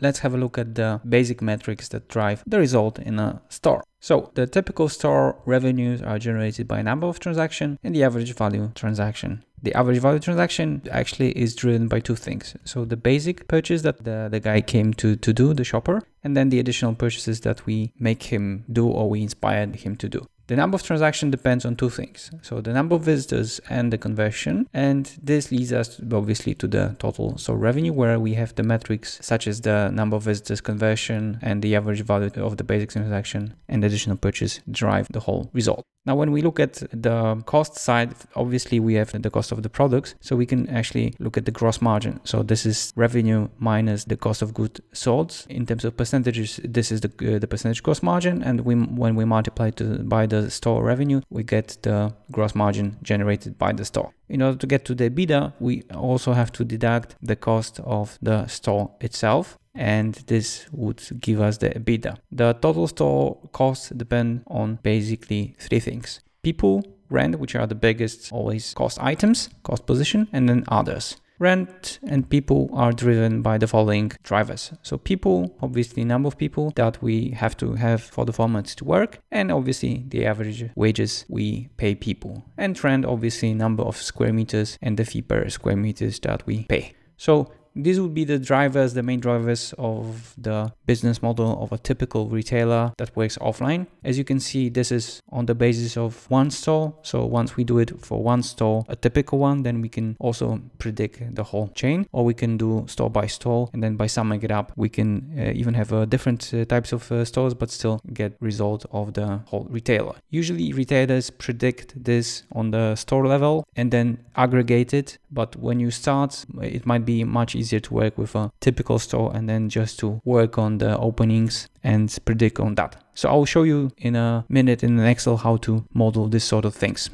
Let's have a look at the basic metrics that drive the result in a store. So the typical store revenues are generated by number of transaction and the average value transaction. The average value transaction actually is driven by two things. So the basic purchase that the, the guy came to, to do, the shopper, and then the additional purchases that we make him do or we inspired him to do. The number of transactions depends on two things. So the number of visitors and the conversion. And this leads us obviously to the total. So revenue where we have the metrics such as the number of visitors, conversion, and the average value of the basic transaction and additional purchase drive the whole result. Now, when we look at the cost side, obviously we have the cost of the products, so we can actually look at the gross margin. So this is revenue minus the cost of goods sold. In terms of percentages, this is the, uh, the percentage gross margin, and we, when we multiply it by the store revenue, we get the gross margin generated by the store in order to get to the EBITDA, we also have to deduct the cost of the store itself and this would give us the EBITDA. The total store costs depend on basically three things. People, rent, which are the biggest always cost items, cost position, and then others. Rent and people are driven by the following drivers. So people, obviously number of people that we have to have for the formats to work and obviously the average wages we pay people. And rent, obviously number of square meters and the fee per square meters that we pay. So these would be the drivers, the main drivers of the business model of a typical retailer that works offline. As you can see, this is on the basis of one store. So once we do it for one store, a typical one, then we can also predict the whole chain or we can do store by store and then by summing it up, we can uh, even have uh, different uh, types of uh, stores, but still get result of the whole retailer. Usually retailers predict this on the store level and then aggregate it. But when you start, it might be much easier easier to work with a typical store and then just to work on the openings and predict on that. So I'll show you in a minute in an Excel how to model this sort of things.